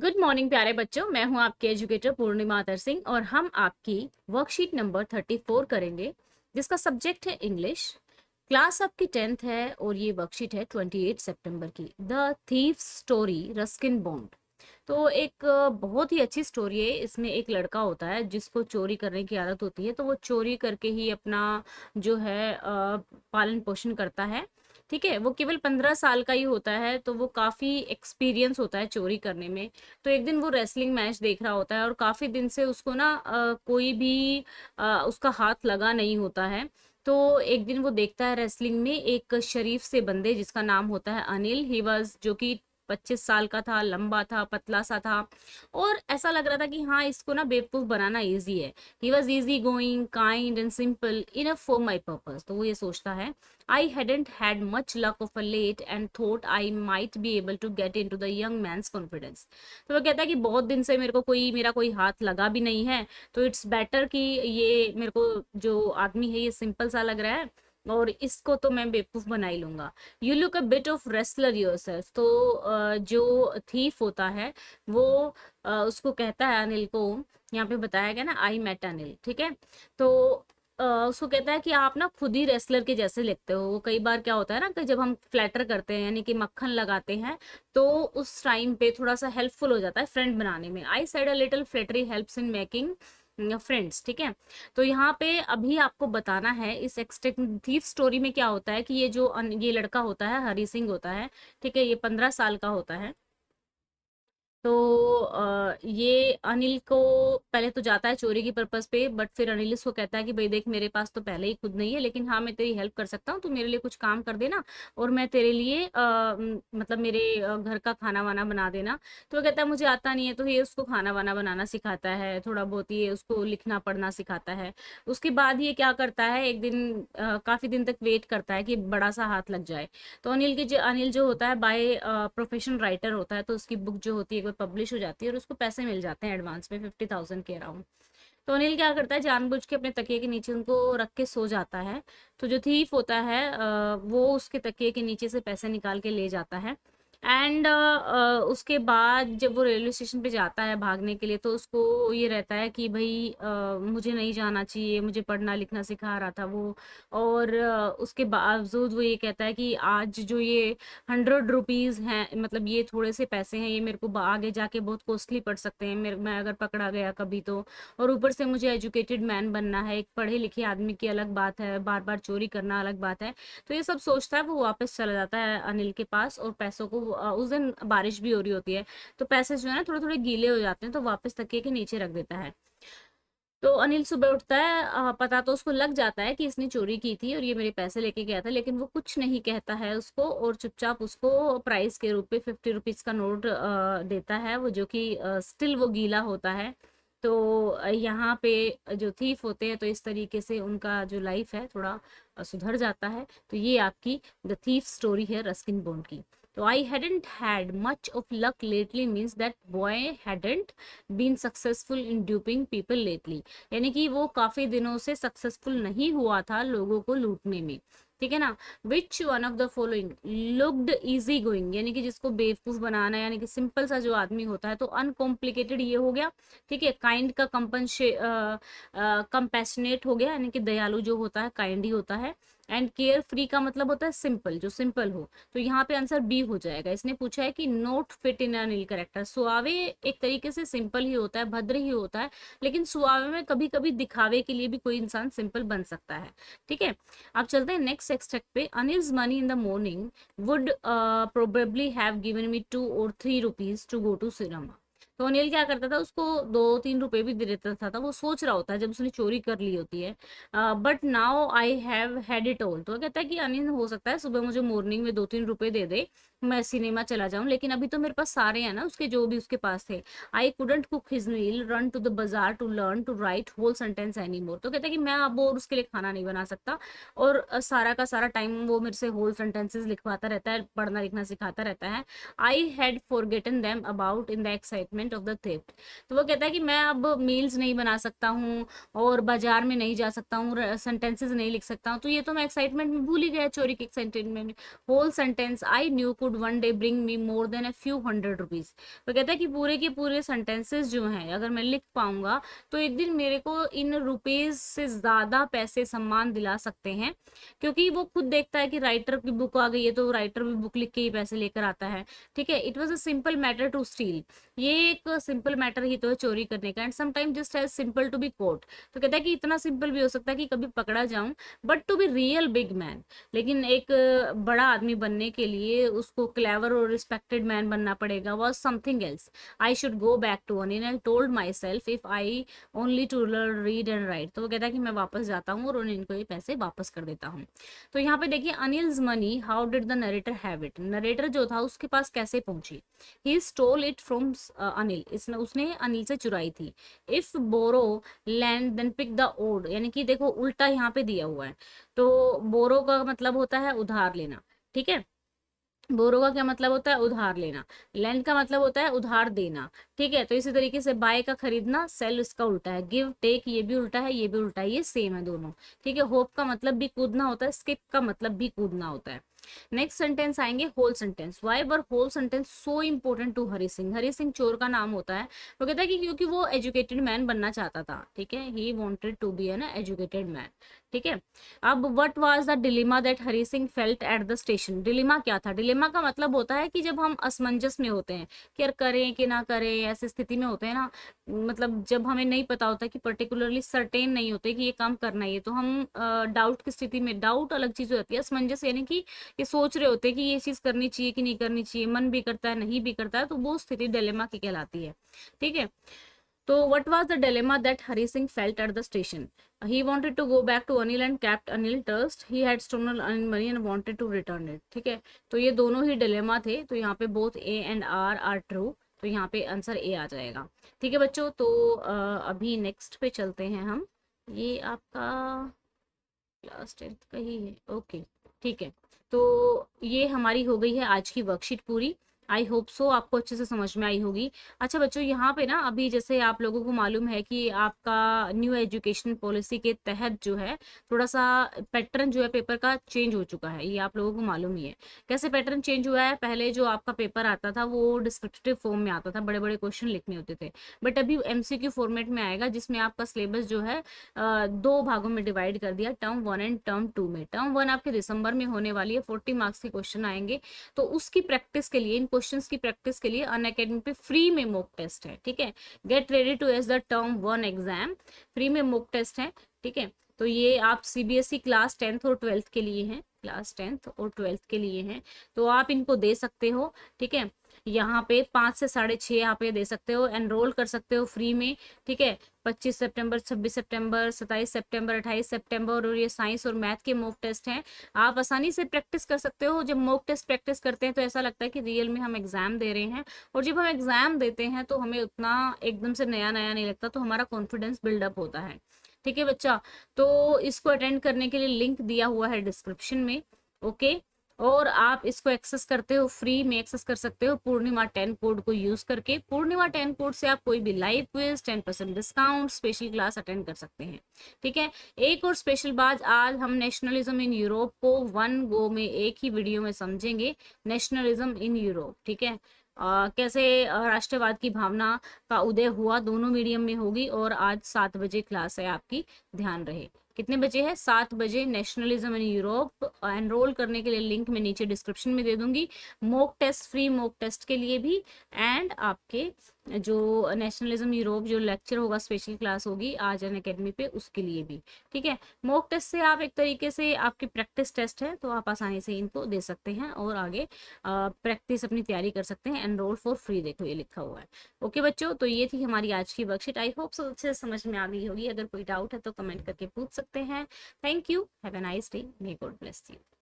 good morning प्यारे बच्चों मैं हूं आपके एजुकेटर पूर्णिमा आदर सिंह और हम आपकी वर्कशीट नंबर थर्टी फोर करेंगे जिसका सब्जेक्ट है इंग्लिश क्लास आपकी टेंथ है और ये वर्कशीट है ट्वेंटी एट सेप्टेम्बर की the thief story Ruskin Bond तो एक बहुत ही अच्छी स्टोरी है इसमें एक लड़का होता है जिसको चोरी करने की आदत होती है तो वो चोरी करके ही अपना जो है पालन पोषण करता है ठीक है वो केवल पंद्रह साल का ही होता है तो वो काफ़ी एक्सपीरियंस होता है चोरी करने में तो एक दिन वो रेसलिंग मैच देख रहा होता है और काफ़ी दिन से उसको ना कोई भी आ, उसका हाथ लगा नहीं होता है तो एक दिन वो देखता है रेसलिंग में एक शरीफ से बंदे जिसका नाम होता है अनिल ही वॉज जो कि पच्चीस साल का था लंबा था पतला सा था और ऐसा लग रहा था कि हाँ इसको ना बेवकूफ़ बनाना ईजी है he was easy going kind and simple enough for my purpose तो वो ये सोचता है I hadn't had much luck of a late and thought I might be able to get into the young man's confidence तो वो कहता है कि बहुत दिन से मेरे को कोई मेरा कोई हाथ लगा भी नहीं है तो इट्स बेटर कि ये मेरे को जो आदमी है ये सिंपल सा लग रहा है और इसको तो मैं बेवकूफ़ बना ही लूँगा you look a bit of wrestler yourself तो जो थीफ होता है वो उसको कहता है अनिल को यहाँ पे बताया गया ना आई मेट अनिल ठीक है तो उसको कहता है कि आप ना खुद ही रेसलर के जैसे लिखते हो वो कई बार क्या होता है ना कि जब हम फ्लैटर करते हैं यानी कि मक्खन लगाते हैं तो उस टाइम पे थोड़ा सा हेल्पफुल हो जाता है फ्रेंड बनाने में I said a little flattery helps in making friends ठीक है तो यहाँ पे अभी आपको बताना है इस एक्सटेक्टिव स्टोरी में क्या होता है कि ये जो ये लड़का होता है हरी सिंह होता है ठीक है ये पंद्रह साल का होता है तो ये अनिल को पहले तो जाता है चोरी की पर्पज पे बट फिर अनिल इसको कहता है कि भाई देख मेरे पास तो पहले ही खुद नहीं है लेकिन हाँ मैं तेरी हेल्प कर सकता हूँ तू मेरे लिए कुछ काम कर देना और मैं तेरे लिए आ, मतलब मेरे घर का खाना वाना बना देना तो कहता है मुझे आता नहीं है तो ये उसको खाना वाना बनाना सिखाता है थोड़ा बहुत ये उसको लिखना पढ़ना सिखाता है उसके बाद ये क्या करता है एक दिन काफी दिन तक वेट करता है कि बड़ा सा हाथ लग जाए तो अनिल की अनिल जो होता है बाय प्रोफेशन राइटर होता है तो उसकी बुक जो होती है पब्लिश हो जाती है और उसको पैसे मिल जाते हैं एडवांस में फिफ्टी थाउजेंड के अराउंड तो अनिल क्या करता है जानबूझ के अपने तकिए के नीचे उनको रख के सो जाता है तो जो थीफ होता है वो उसके तकिए के नीचे से पैसे निकाल के ले जाता है एंड uh, uh, उसके बाद जब वो रेलवे स्टेशन पे जाता है भागने के लिए तो उसको ये रहता है कि भाई uh, मुझे नहीं जाना चाहिए मुझे पढ़ना लिखना सिखा रहा था वो और uh, उसके बावजूद वो ये कहता है कि आज जो ये हंड्रेड रुपीज़ हैं मतलब ये थोड़े से पैसे हैं ये मेरे को आगे जाके बहुत कॉस्टली पढ़ सकते हैं मेरे मैं अगर पकड़ा गया कभी तो और ऊपर से मुझे एजुकेटेड मैन बनना है एक पढ़े लिखे आदमी की अलग बात है बार बार चोरी करना अलग बात है तो ये सब सोचता है वो वापस चला जाता है अनिल के पास और पैसों को उस दिन बारिश भी हो रही होती है तो पैसे जो है ना थोड़े थोड़े गीले हो जाते हैं तो वापस तकिए के नीचे रख देता है तो अनिल सुबह उठता है पता तो उसको लग जाता है कि इसने चोरी की थी और ये मेरे पैसे लेके गया था लेकिन वो कुछ नहीं कहता है उसको और चुपचाप उसको प्राइस के रूप में फिफ्टी रुपीज़ का नोट देता है वो जो कि स्टिल वो गीला होता है तो यहाँ पे जो थीफ होते हैं तो इस तरीके से उनका जो लाइफ है थोड़ा सुधर जाता है तो ये आपकी द थीफ स्टोरी है रस्किन बोन की तो I hadn't had much of luck lately means that boy hadn't been successful in duping people lately यानी कि वो काफ़ी दिनों से सक्सेसफुल नहीं हुआ था लोगों को लूटने में ठीक है ना which one of the following looked easy going यानी कि जिसको बेवकूफ बनाना यानी कि सिंपल सा जो आदमी होता है तो अनकॉम्प्लिकेटेड ये हो गया ठीक है काइंड का कंपनशे कंपैशनेट हो गया यानी कि दयालु जो होता है काइंड ही होता है एंड केयर फ्री का मतलब होता है सिंपल जो सिंपल हो तो यहाँ पे आंसर बी हो जाएगा इसने पूछा है कि not fit in Anil character सुहावे एक तरीके से सिंपल ही होता है भद्र ही होता है लेकिन सुहावे में कभी कभी दिखावे के लिए भी कोई इंसान सिंपल बन सकता है ठीक है अब चलते हैं नेक्स्ट एक्सट्रैक्ट पे Anil's money in the morning would probably have given me two or three rupees to go to cinema तो अनिल क्या करता था उसको दो तीन रुपए भी दे देता था, था वो सोच रहा होता है जब उसने चोरी कर ली होती है but now I have had it all तो कहता है कि अनिल हो सकता है सुबह मुझे मॉर्निंग में दो तीन रुपए दे दे मैं सिनेमा चला जाऊं लेकिन अभी तो मेरे पास सारे हैं ना उसके जो भी उसके पास थे I couldn't cook his meal run to the bazaar to learn to write whole sentence any more तो कहता है कि मैं अब और उसके लिए खाना नहीं बना सकता और सारा का सारा टाइम वो मेरे से होल सेंटेंसेस लिखवाता रहता है पढ़ना लिखना सिखाता रहता है I had gotten them about in the excitement punishment of the theft तो वो कहता है कि मैं अब मील्स नहीं बना सकता हूँ और बाजार में नहीं जा सकता हूँ सेंटेंसेज नहीं लिख सकता हूँ तो ये तो मैं एक्साइटमेंट में भूल ही गया चोरी की एक्साइटमेंट में whole sentence I knew could one day bring me more than a few hundred rupees वो कहता है कि पूरे के पूरे सेंटेंसेज जो हैं अगर मैं लिख पाऊंगा तो एक दिन मेरे को इन रुपीज़ से ज़्यादा पैसे सम्मान दिला सकते हैं क्योंकि वो खुद देखता है कि राइटर की बुक आ गई है तो राइटर भी बुक लिख के ही पैसे लेकर आता है ठीक है it was a simple matter to steal ये एक सिंपल मैटर ही तो है चोरी करने का and sometime just as simple to be caught तो कहता है कि इतना सिंपल भी हो सकता है कि कभी पकड़ा जाऊं but to be real big man लेकिन एक बड़ा आदमी बनने के लिए उसको क्लेवर और रिस्पेक्टेड मैन बनना पड़ेगा was something else I should go back to Anil and told myself if I only to learn read and write तो वो कहता है कि मैं वापस जाता हूँ और ओनिन को ये पैसे वापस कर देता हूँ तो यहाँ पे देखिए Anil's money how did the narrator have it narrator जो था उसके पास कैसे पहुंची he stole it from Anil इसने उसने अनिल से चुराई थी if borrow land then pick the odd यानी कि देखो उल्टा यहाँ पे दिया हुआ है तो बोरो का मतलब होता है उधार लेना ठीक है बोरो का क्या मतलब होता है उधार लेना लैंड का मतलब होता है उधार देना ठीक है तो इसी तरीके से बाय का खरीदना सेल इसका उल्टा है गिव टेक ये भी उल्टा है ये भी उल्टा है ये सेम है दोनों ठीक है होप का मतलब भी कूदना होता है स्किप का मतलब भी कूदना होता है नेक्स्ट सेंटेंस आएंगे whole sentence why were whole sentence so important to Hari Singh Hari Singh चोर का नाम होता है वो तो कहता है कि क्योंकि वो एजुकेटेड मैन बनना चाहता था ठीक है he wanted to be an educated man ठीक है अब what was the dilemma that Hari Singh felt at the station dilemma क्या था डिलीमा का मतलब होता है कि जब हम असमंजस में होते हैं कि यार करें कि ना करें ऐसी स्थिति में होते हैं ना मतलब जब हमें नहीं पता होता कि पर्टिकुलरली सर्टेन नहीं होते कि ये काम करना ही है तो हम डाउट की स्थिति में डाउट अलग चीज होती है असमंजस यानी कि ये सोच रहे होते हैं कि ये चीज करनी चाहिए कि नहीं करनी चाहिए मन भी करता है नहीं भी करता है तो वो स्थिति डिलेमा की कहलाती है ठीक है तो what was the dilemma that Hari Singh felt at the station he wanted to go back to Anil and kept Anil trust he had stolen money and wanted to return it ठीक है तो ये दोनों ही डेलेमा थे तो यहाँ पे both A and R are true तो यहाँ पे आंसर ए आ जाएगा ठीक है बच्चों तो अभी नेक्स्ट पे चलते हैं हम ये आपका क्लास टेंथ का ही है ओके ठीक है तो ये हमारी हो गई है आज की वर्कशीट पूरी आई होप सो आपको अच्छे से समझ में आई होगी अच्छा बच्चों यहाँ पे ना अभी जैसे आप लोगों को मालूम है कि आपका न्यू एजुकेशन पॉलिसी के तहत जो है थोड़ा सा पैटर्न जो है पेपर का चेंज हो चुका है ये आप लोगों को मालूम ही है कैसे पैटर्न चेंज हुआ है पहले जो आपका पेपर आता था वो डिस्क्रिप्टिव फॉर्म में आता था बड़े बड़े क्वेश्चन लिखने होते थे बट अभी एम फॉर्मेट में आएगा जिसमें आपका सिलेबस जो है दो भागों में डिवाइड कर दिया term one and term two में टर्म वन आपके दिसंबर में होने वाली है फोर्टी मार्क्स के क्वेश्चन आएंगे तो उसकी प्रैक्टिस के लिए इन क्वेश्चन की प्रैक्टिस के लिए अन अकेडमी पे फ्री में मोक टेस्ट है ठीक है get ready to ace the term one exam free में मोक टेस्ट है ठीक है तो ये आप सीबीएसई क्लास टेंथ और ट्वेल्थ के लिए हैं क्लास टेंथ और ट्वेल्थ के लिए हैं तो आप इनको दे सकते हो ठीक है यहाँ पे पाँच से साढ़े छः यहाँ पे दे सकते हो एनरोल कर सकते हो फ्री में ठीक है पच्चीस सितंबर छब्बीस सितंबर सत्ताईस सितंबर अट्ठाईस सितंबर और ये साइंस और मैथ के मॉक टेस्ट हैं आप आसानी से प्रैक्टिस कर सकते हो जब मॉक टेस्ट प्रैक्टिस करते हैं तो ऐसा लगता है कि रियल में हम एग्ज़ाम दे रहे हैं और जब हम एग्ज़ाम देते हैं तो हमें उतना एकदम से नया नया नहीं लगता तो हमारा कॉन्फिडेंस बिल्डअप होता है ठीक है बच्चा तो इसको अटेंड करने के लिए लिंक दिया हुआ है डिस्क्रिप्शन में ओके और आप इसको एक्सेस करते हो फ्री में एक्सेस कर सकते हो पूर्णिमा टेन कोड को यूज करके पूर्णिमा टेन कोड से आप कोई भी live quiz ten percent discount special class attend कर सकते हैं ठीक है एक और स्पेशल बात आज हम नेशनलिज्म इन यूरोप को वन गो में एक ही वीडियो में समझेंगे नेशनलिज्म इन यूरोप ठीक है आ, कैसे राष्ट्रवाद की भावना का उदय हुआ दोनों मीडियम में होगी और आज सात बजे क्लास है आपकी ध्यान रहे कितने बजे है सात बजे नेशनलिज्म इन यूरोप एनरोल करने के लिए लिंक मैं नीचे डिस्क्रिप्शन में दे दूंगी mock test free mock test के लिए भी एंड आपके जो नेशनलिज्म यूरोप जो लेक्चर होगा स्पेशल क्लास होगी आज एन अकेडमी पे उसके लिए भी ठीक है मोक टेस्ट से आप एक तरीके से आपकी प्रैक्टिस टेस्ट है तो आप आसानी से इनको दे सकते हैं और आगे प्रैक्टिस अपनी तैयारी कर सकते हैं एनरोल फॉर फ्री देखो ये लिखा हुआ है ओके बच्चों तो ये थी हमारी आज की वर्कशीट आई होप सो अच्छे समझ में आ गई होगी अगर कोई डाउट है तो कमेंट करके पूछ सकते सकते हैं thank you have a nice day may God bless you